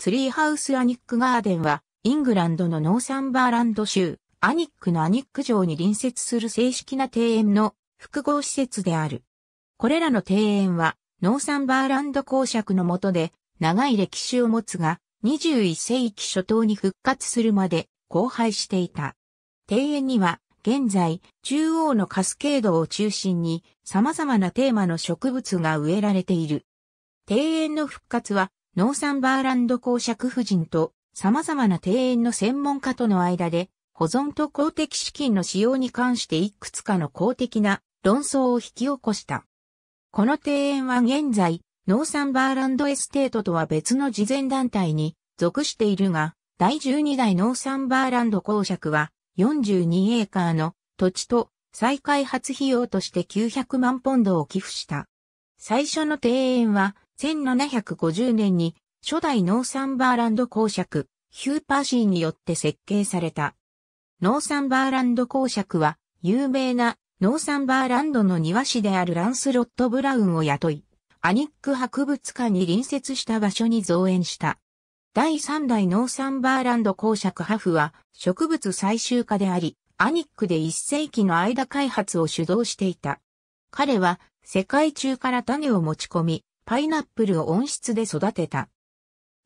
ツリーハウスアニックガーデンは、イングランドのノーサンバーランド州、アニックのアニック城に隣接する正式な庭園の複合施設である。これらの庭園は、ノーサンバーランド公爵の下で、長い歴史を持つが、21世紀初頭に復活するまで、荒廃していた。庭園には、現在、中央のカスケードを中心に、様々なテーマの植物が植えられている。庭園の復活は、ノーサンバーランド公爵夫人と様々な庭園の専門家との間で、保存と公的資金の使用に関していくつかの公的な論争を引き起こした。この庭園は現在、ノーサンバーランドエステートとは別の慈善団体に属しているが、第12代ノーサンバーランド公爵は42エーカーの土地と再開発費用として900万ポンドを寄付した。最初の庭園は1750年に初代ノーサンバーランド公爵、ヒューパーシーによって設計された。ノーサンバーランド公爵は有名なノーサンバーランドの庭師であるランスロット・ブラウンを雇い、アニック博物館に隣接した場所に造園した。第3代ノーサンバーランド公爵ハフは植物採集家であり、アニックで1世紀の間開発を主導していた。彼は世界中から種を持ち込み、パイナップルを温室で育てた。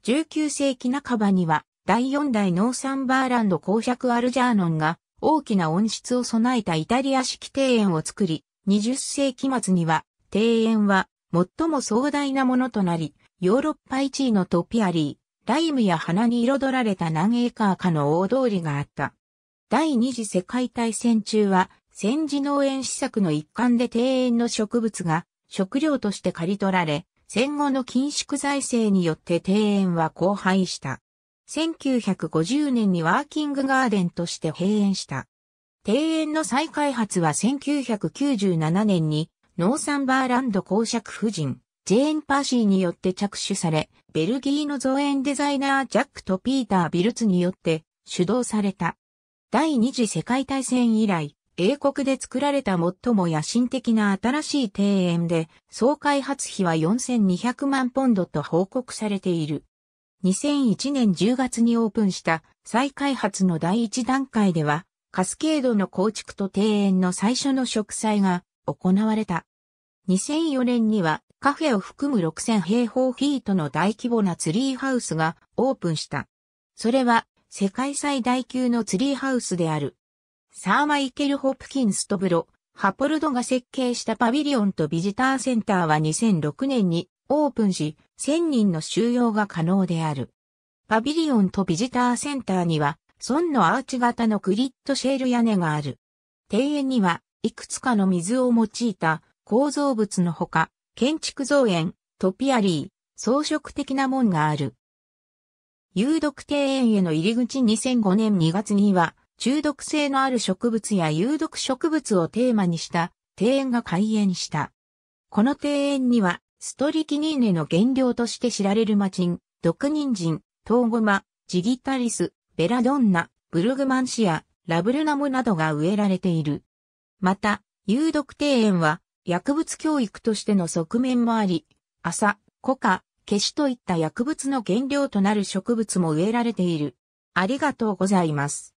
19世紀半ばには、第4代ノーサンバーランド公爵アルジャーノンが、大きな温室を備えたイタリア式庭園を作り、20世紀末には、庭園は、最も壮大なものとなり、ヨーロッパ一位のトピアリー、ライムや花に彩られた何エーカーかの大通りがあった。第二次世界大戦中は、戦時農園施策の一環で庭園の植物が食料として刈り取られ、戦後の緊縮財政によって庭園は荒廃した。1950年にワーキングガーデンとして閉園した。庭園の再開発は1997年にノーサンバーランド公爵夫人、ジェーン・パーシーによって着手され、ベルギーの造園デザイナージャックとピーター・ビルツによって主導された。第二次世界大戦以来、英国で作られた最も野心的な新しい庭園で、総開発費は4200万ポンドと報告されている。2001年10月にオープンした再開発の第一段階では、カスケードの構築と庭園の最初の植栽が行われた。2004年にはカフェを含む6000平方フィートの大規模なツリーハウスがオープンした。それは世界最大級のツリーハウスである。サーマイケル・ホプキンスとブロ、ハポルドが設計したパビリオンとビジターセンターは2006年にオープンし、1000人の収容が可能である。パビリオンとビジターセンターには、村のアーチ型のグリッドシェール屋根がある。庭園には、いくつかの水を用いた構造物のほか、建築造園、トピアリー、装飾的な門がある。有毒庭園への入り口2005年2月には、中毒性のある植物や有毒植物をテーマにした庭園が開園した。この庭園には、ストリキニーネの原料として知られるマチン、毒人参、トウゴマ、ジギタリス、ベラドンナ、ブルグマンシア、ラブルナムなどが植えられている。また、有毒庭園は薬物教育としての側面もあり、麻、コカ、ケシといった薬物の原料となる植物も植えられている。ありがとうございます。